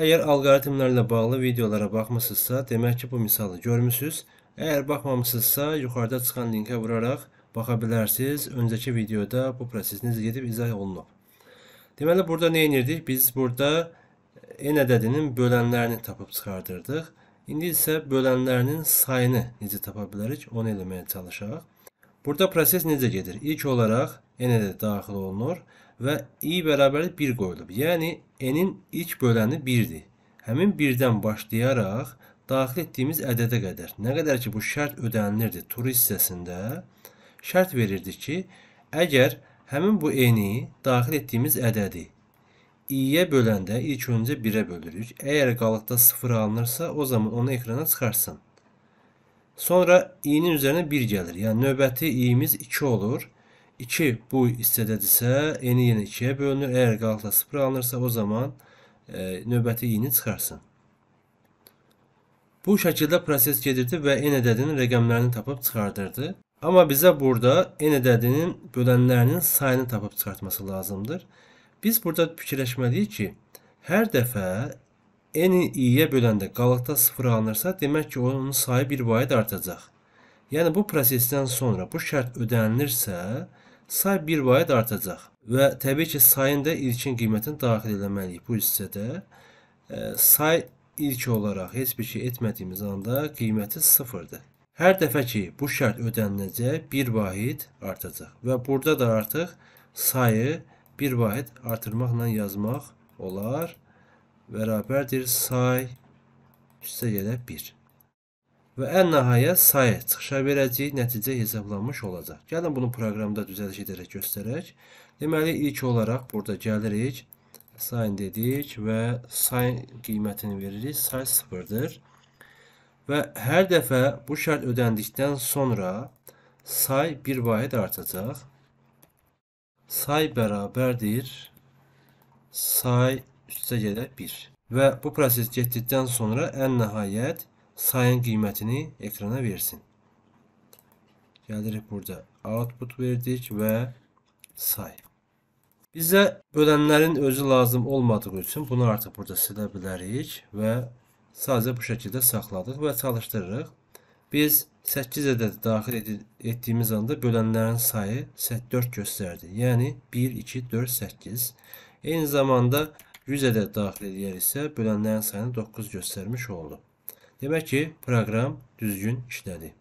Əgər alqoritmlərlə bağlı videolara baxmısınızsa, demək ki, bu misalı görmüsünüz. Əgər baxmamısınızsa, yuxarıda çıxan linkə vuraraq baxa bilərsiniz. Öncəki videoda bu prosesiniz gedib izah olunub. Deməli, burada nə edirdik? Biz burada n ədədinin bölənlərini tapıb çıxardırdıq. İndi isə bölənlərinin sayını necə tapa bilərik, onu eləməyə çalışaq. Burada proses necə gedir? İlk olaraq n ədədi daxil olunur və i bərabərlik 1 qoyulub. Yəni, n-in ilk böləni 1-dir. Həmin 1-dən başlayaraq daxil etdiyimiz ədədə qədər, nə qədər ki, bu şərt ödənilirdi tur hissəsində, şərt verirdi ki, əgər həmin bu n-i daxil etdiyimiz ədədi i-yə böləndə ilk öncə 1-ə bölürük. Əgər qalıqda 0 alınırsa, o zaman onu ekrana çıxarsın. Sonra i-nin üzərinə 1 gəlir. Yəni növbəti i-imiz 2 olur. 2 bu hissədədirsə, eni yenə 2-yə bölünür. Əgər qalata 0 alınırsa, o zaman e, növbəti i-ni çıxarsın. Bu şəkildə proses gedirdi və n ədədinin rəqəmlərini tapıb çıxardırdı. Amma bizə burada n ədədinin bölənlərinin sayını tapıb çıxartması lazımdır. Biz burada fikirləşməliyik ki, hər dəfə n-i i-yə böləndə qalıqda 0 alınırsa, demək ki, onun sayı bir vahid artacaq. Yəni bu prosesdən sonra bu şərt ödənilirsə, say bir vayd artacaq və təbii ki, sayın da ilkin qiymətini daxil eləməliyik bu hissədə. E, say ilk olaraq heç bir şey etmədiyimiz anda qiyməti 0-dır. Hər dəfə ki, bu şərt ödəniləcək, bir vahid artacaq və burada da artıq sayı bir vahid artırmaqla yazmaq olar. Bərabərdir say üstə gələ 1 və ən nəhayət sayı çıxışa verəcək nəticə hesablanmış olacaq. Gəlin bunu proqramda düzəliş edərək göstərək. Deməli, ilk olaraq burada gəlirik, sayın dedik və sayın qiymətini veririk, say sıfırdır. Və hər dəfə bu şərt ödəndikdən sonra say bir vahid artacaq. Say bərabərdir, say üstə gedək 1. Və bu proses getdikdən sonra ən nəhayət 1 sayın qiymətini ekrana versin. Gəlirik burada output verdik və say. Bizə bölənlərin özü lazım olmadığı üçün bunu artıq burada silə bilərik və sadəcə bu şəkildə saxladıq və çalışdırırıq. Biz 8 ədədi daxil etdiyimiz anda bölənlərin sayı 4 göstərdi. Yəni 1, 2, 4, 8. Eyni zamanda 100 ədəd daxil edərsə bölənlərin sayını 9 göstərmiş oldu. Demək ki, proqram düzgün işlədi.